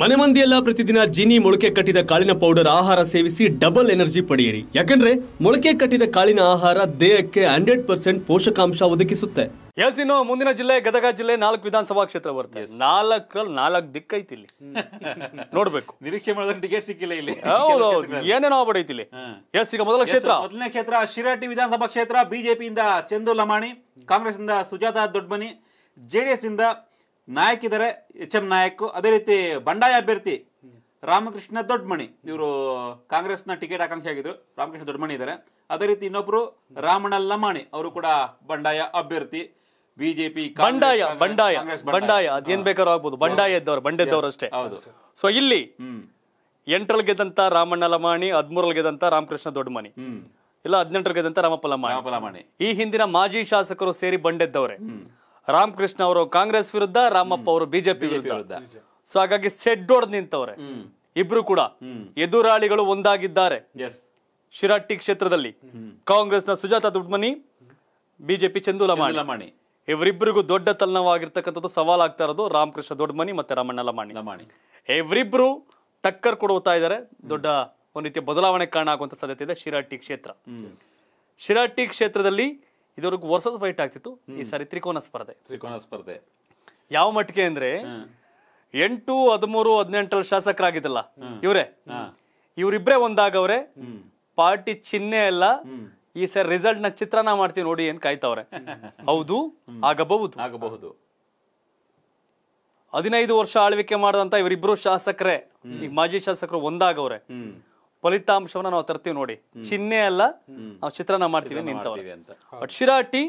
ಮನೆ ಮಂದಿಯೆಲ್ಲ ಪ್ರತಿದಿನ ಜೀನಿ ಮೊಳಕೆ ಕಟ್ಟಿದ ಕಾಳಿನ ಪೌಡರ್ ಆಹಾರ ಸೇವಿಸಿ ಡಬಲ್ ಎನರ್ಜಿ ಪಡೆಯಿರಿ ಯಾಕಂದ್ರೆ ಮೊಳಕೆ ಕಟ್ಟಿದ ಕಾಳಿನ ಆಹಾರ ದೇಹಕ್ಕೆ ಹಂಡ್ರೆಡ್ ಪರ್ಸೆಂಟ್ ಪೋಷಕಾಂಶ ಒದಗಿಸುತ್ತೆ ಎಸ್ ಇನ್ನು ಮುಂದಿನ ಜಿಲ್ಲೆ ಗದಗ ಜಿಲ್ಲೆ ನಾಲ್ಕು ವಿಧಾನಸಭಾ ಕ್ಷೇತ್ರ ಬರ್ತದೆ ನಾಲ್ಕರಲ್ಲಿ ನಾಲ್ಕು ದಿಕ್ಕೈತಿ ಇಲ್ಲಿ ನೋಡ್ಬೇಕು ನಿರೀಕ್ಷೆ ಮಾಡಿದ್ರೆ ಟಿಕೆಟ್ ಸಿಕ್ಕಿಲ್ಲ ಇಲ್ಲಿ ಹೌದೌದು ಏನೇನೋ ಪಡೆಯುತ್ತಿ ಇಲ್ಲಿ ಎಸ್ ಈಗ ಮೊದಲ ಕ್ಷೇತ್ರ ಮೊದಲನೇ ಕ್ಷೇತ್ರ ಶಿರಾಟಿ ವಿಧಾನಸಭಾ ಕ್ಷೇತ್ರ ಬಿಜೆಪಿಯಿಂದ ಚಂದು ಲಮಾಣಿ ಕಾಂಗ್ರೆಸ್ ಇಂದ ಸುಜಾತಾ ದೊಡ್ಡಮನಿ ಜೆಡಿಎಸ್ ಇಂದ ನಾಯಕ್ ಇದಾರೆ ಎಚ್ ಎಂ ನಾಯಕ್ ಅದೇ ರೀತಿ ಬಂಡಾಯ ಅಭ್ಯರ್ಥಿ ರಾಮಕೃಷ್ಣ ದೊಡ್ಡಮಣಿ ಇವರು ಕಾಂಗ್ರೆಸ್ನ ಟಿಕೆಟ್ ಆಕಾಂಕ್ಷಿ ಆಗಿದ್ರು ರಾಮಕೃಷ್ಣ ದೊಡ್ಡಮಣಿ ಇದ್ದಾರೆ ಅದೇ ರೀತಿ ಇನ್ನೊಬ್ರು ರಾಮಣ ಲಮಾಣಿ ಅವರು ಕೂಡ ಬಂಡಾಯ ಅಭ್ಯರ್ಥಿ ಬಿಜೆಪಿ ಬಂಡಾಯ ಬಂಡಾಯ ಬಂಡಾಯ ಅದೇನ್ ಬೇಕಾದ್ರೂ ಆಗ್ಬೋದು ಬಂಡಾಯ ಇದ್ದವ್ರು ಬಂಡೆದ್ದವ್ರು ಅಷ್ಟೇ ಹೌದು ಸೊ ಇಲ್ಲಿ ಎಂಟ್ರಲ್ ಗೆದ್ದಂತ ರಾಮಣ್ಣ ಲಮಾಣಿ ಹದ್ಮೂರಲ್ಲಿ ಗೆದ್ದಂತ ರಾಮಕೃಷ್ಣ ದೊಡ್ಡಮಣಿ ಇಲ್ಲ ಹದಿನೆಂಟರಲ್ಲಿ ಗೆದ್ದಂತ ರಾಮಪ್ಪ ಲಮಾಣಿ ಈ ಹಿಂದಿನ ಮಾಜಿ ಶಾಸಕರು ಸೇರಿ ಬಂಡೆದ್ದವ್ರೆ ರಾಮಕೃಷ್ಣ ಅವರು ಕಾಂಗ್ರೆಸ್ ವಿರುದ್ಧ ರಾಮಪ್ಪ ಅವರು ಬಿಜೆಪಿ ವಿರುದ್ಧ ಸೊ ಹಾಗಾಗಿ ಸೆಡ್ ನಿಂತವ್ರೆ ಇಬ್ರು ಕೂಡ ಎದುರಾಳಿಗಳು ಒಂದಾಗಿದ್ದಾರೆ ಶಿರಾಟ್ಟಿ ಕ್ಷೇತ್ರದಲ್ಲಿ ಕಾಂಗ್ರೆಸ್ನ ಸುಜಾತ ದುಡ್ಮನಿ ಬಿಜೆಪಿ ಚಂದು ಇವರಿಬ್ಬರಿಗೂ ದೊಡ್ಡ ತಲ್ಲವಾಗಿರ್ತಕ್ಕಂಥದ್ದು ಸವಾಲಾಗ್ತಾ ಇರೋದು ರಾಮಕೃಷ್ಣ ದೊಡ್ಡಮನಿ ಮತ್ತೆ ರಾಮಣ್ಣ ಲಮಾಣಿ ಲಮಾಣಿ ಇವರಿಬ್ರು ಟಕ್ಕರ್ ಕೊಡುತ್ತಾ ಇದ್ದಾರೆ ದೊಡ್ಡ ಒಂದು ರೀತಿಯ ಬದಲಾವಣೆ ಕಾರಣ ಆಗುವಂತ ಸಾಧ್ಯತೆ ಇದೆ ಶಿರಾಟ್ಟಿ ಕ್ಷೇತ್ರ ಶಿರಾಟ್ಟಿ ಕ್ಷೇತ್ರದಲ್ಲಿ ಇದುವರೆಗೂ ವರ್ಷದ ಫೈಟ್ ಆಗ್ತಿತ್ತು ಈ ಸಾರಿ ತ್ರಿಕೋನ ಸ್ಪರ್ಧೆ ತ್ರಿಕೋನ ಸ್ಪರ್ಧೆ ಯಾವ ಮಟ್ಟಿಗೆ ಅಂದ್ರೆ ಎಂಟು ಹದಿಮೂರು ಹದಿನೆಂಟರಲ್ಲಿ ಶಾಸಕರಾಗಿದ್ದಲ್ಲ ಇವರೇ ಇವರಿಬ್ರೆ ಒಂದಾಗವ್ರೆ ಪಾರ್ಟಿ ಚಿಹ್ನೆ ಎಲ್ಲ ಈ ಸರ್ ರಿಸಲ್ಟ್ ನ ಚಿತ್ರಣ ಮಾಡ್ತೀವಿ ನೋಡಿ ಏನ್ ಕಾಯ್ತವ್ರೆ ಹೌದು ಆಗಬಹುದು ಆಗಬಹುದು ಹದಿನೈದು ವರ್ಷ ಆಳ್ವಿಕೆ ಮಾಡಿದಂತ ಇವರಿಬ್ರು ಶಾಸಕರೇ ಈ ಮಾಜಿ ಶಾಸಕರು ಒಂದಾಗವ್ರೆ ಫಲಿತಾಂಶವನ್ನ ನಾವು ತರ್ತೀವಿ ನೋಡಿ ಚಿಹ್ನೆ ಅಲ್ಲ ನಾವು ಚಿತ್ರಣ ಮಾಡ್ತೀವಿ ನಿಂತ ಬಟ್ ಶಿರಾಟಿ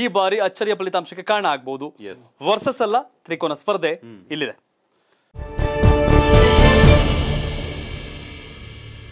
ಈ ಬಾರಿ ಅಚ್ಚರಿಯ ಫಲಿತಾಂಶಕ್ಕೆ ಕಾರಣ ಆಗ್ಬಹುದು ವರ್ಸಸ್ ಅಲ್ಲ ತ್ರಿಕೋನ ಸ್ಪರ್ಧೆ ಇಲ್ಲಿದೆ